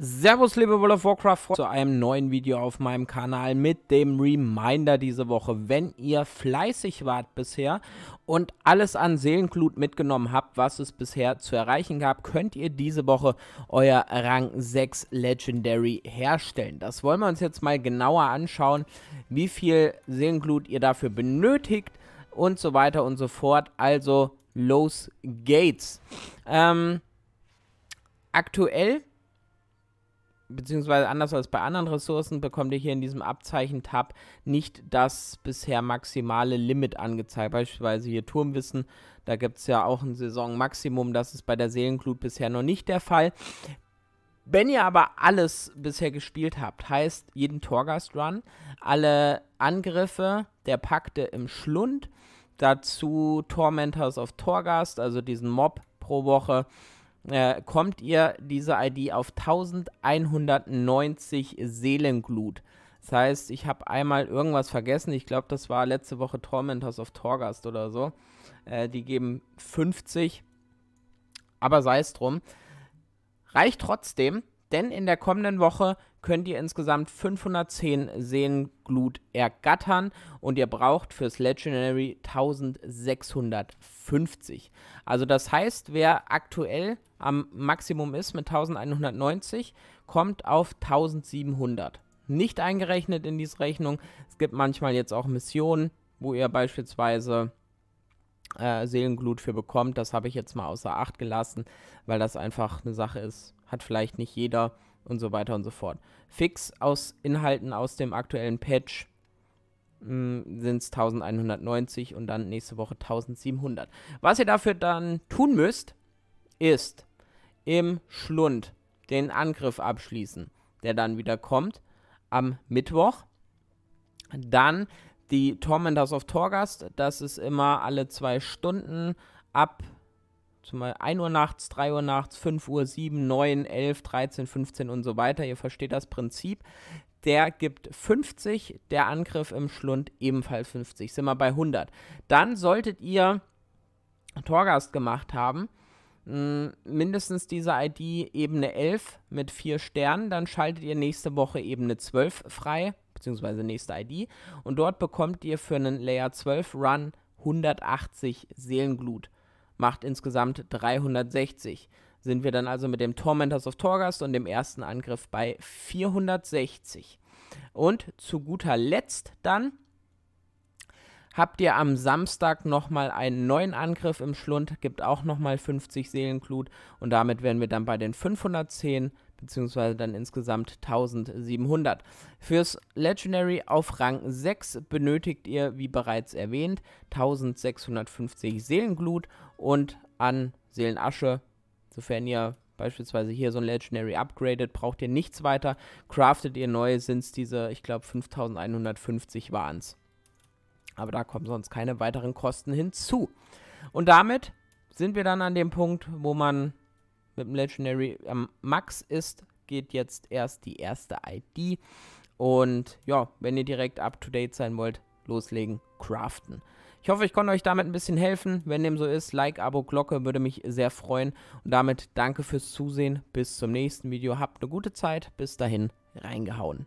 Servus liebe World of Warcraft zu einem neuen Video auf meinem Kanal mit dem Reminder diese Woche. Wenn ihr fleißig wart bisher und alles an Seelenglut mitgenommen habt, was es bisher zu erreichen gab, könnt ihr diese Woche euer Rang 6 Legendary herstellen. Das wollen wir uns jetzt mal genauer anschauen, wie viel Seelenglut ihr dafür benötigt und so weiter und so fort. Also los geht's. Ähm, aktuell beziehungsweise anders als bei anderen Ressourcen, bekommt ihr hier in diesem Abzeichen-Tab nicht das bisher maximale Limit angezeigt. Beispielsweise hier Turmwissen, da gibt es ja auch ein Saisonmaximum, das ist bei der Seelenklut bisher noch nicht der Fall. Wenn ihr aber alles bisher gespielt habt, heißt jeden Torgast-Run, alle Angriffe der Pakte im Schlund, dazu Tormentors of Torgast, also diesen Mob pro Woche, äh, kommt ihr diese ID auf 1190 Seelenglut. Das heißt, ich habe einmal irgendwas vergessen. Ich glaube, das war letzte Woche Tormentors of Torgast oder so. Äh, die geben 50. Aber sei es drum. Reicht trotzdem, denn in der kommenden Woche könnt ihr insgesamt 510 Seelenglut ergattern und ihr braucht fürs Legendary 1650. Also das heißt, wer aktuell am Maximum ist mit 1190, kommt auf 1700. Nicht eingerechnet in diese Rechnung. Es gibt manchmal jetzt auch Missionen, wo ihr beispielsweise äh, Seelenglut für bekommt. Das habe ich jetzt mal außer Acht gelassen, weil das einfach eine Sache ist. Hat vielleicht nicht jeder und so weiter und so fort. Fix aus Inhalten aus dem aktuellen Patch sind es 1190 und dann nächste Woche 1700. Was ihr dafür dann tun müsst, ist im Schlund den Angriff abschließen, der dann wieder kommt am Mittwoch. Dann die Tormentors of Torgast, das ist immer alle zwei Stunden ab zumal 1 Uhr nachts, 3 Uhr nachts, 5 Uhr, 7, 9, 11, 13, 15 und so weiter. Ihr versteht das Prinzip. Der gibt 50, der Angriff im Schlund ebenfalls 50. Sind wir bei 100. Dann solltet ihr Torgast gemacht haben, hm, mindestens diese ID Ebene 11 mit 4 Sternen, dann schaltet ihr nächste Woche Ebene 12 frei, beziehungsweise nächste ID. Und dort bekommt ihr für einen Layer 12 Run 180 Seelenglut macht insgesamt 360. Sind wir dann also mit dem Tormentors of Torgast und dem ersten Angriff bei 460. Und zu guter Letzt dann habt ihr am Samstag nochmal einen neuen Angriff im Schlund, gibt auch nochmal 50 Seelenklut und damit wären wir dann bei den 510 beziehungsweise dann insgesamt 1700. Fürs Legendary auf Rang 6 benötigt ihr, wie bereits erwähnt, 1650 Seelenglut und an Seelenasche, sofern ihr beispielsweise hier so ein Legendary upgradet, braucht ihr nichts weiter. Craftet ihr neu, sind es diese, ich glaube, 5150 waren es. Aber da kommen sonst keine weiteren Kosten hinzu. Und damit sind wir dann an dem Punkt, wo man mit dem Legendary am ähm, Max ist, geht jetzt erst die erste ID. Und ja, wenn ihr direkt up to date sein wollt, loslegen, craften. Ich hoffe, ich konnte euch damit ein bisschen helfen. Wenn dem so ist, Like, Abo, Glocke würde mich sehr freuen. Und damit danke fürs Zusehen. Bis zum nächsten Video. Habt eine gute Zeit. Bis dahin, reingehauen.